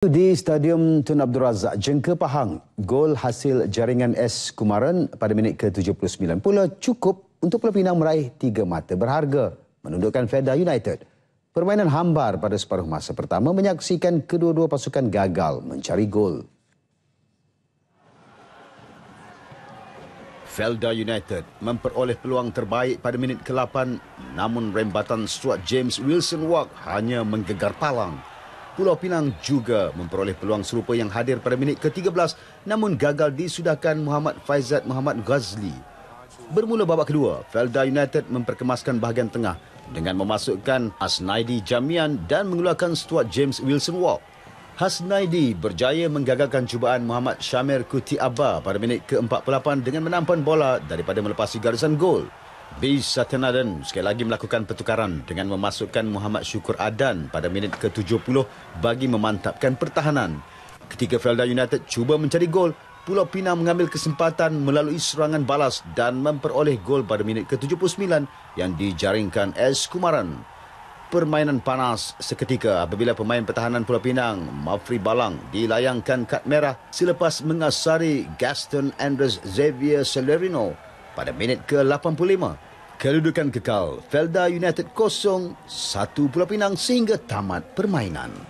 Di Stadium Tun Abdul Razak, Jengke Pahang, gol hasil jaringan S. Kumaran pada minit ke-79 pula cukup untuk Pulau Pinang meraih tiga mata berharga menundukkan Fedah United. Permainan hambar pada separuh masa pertama menyaksikan kedua-dua pasukan gagal mencari gol. Felda United memperoleh peluang terbaik pada minit ke-8 namun rembatan Stuart James Wilson Walk hanya menggegar palang. Pulau Pinang juga memperoleh peluang serupa yang hadir pada minit ke-13 namun gagal disudahkan Muhammad Faizat Muhammad Ghazli. Bermula babak kedua, Felda United memperkemaskan bahagian tengah dengan memasukkan Asnaidi Jamian dan mengeluarkan Stuart James Wilson Walk. Hasnaidi berjaya menggagalkan cubaan Muhammad Shamir Kuti Abba pada minit ke-48 dengan menampan bola daripada melepasi garisan gol. B. Satinaden sekali lagi melakukan pertukaran dengan memasukkan Muhammad Syukur Adan pada minit ke-70 bagi memantapkan pertahanan. Ketika Felda United cuba mencari gol, Pulau Pinang mengambil kesempatan melalui serangan balas dan memperoleh gol pada minit ke-79 yang dijaringkan S. Kumaran. Permainan panas seketika apabila pemain pertahanan Pulau Pinang, Mafri Balang, dilayangkan kad merah selepas mengasari Gaston Andres Xavier Celerino pada minit ke-85. Kedudukan kekal Felda United kosong satu Pulau Pinang sehingga tamat permainan.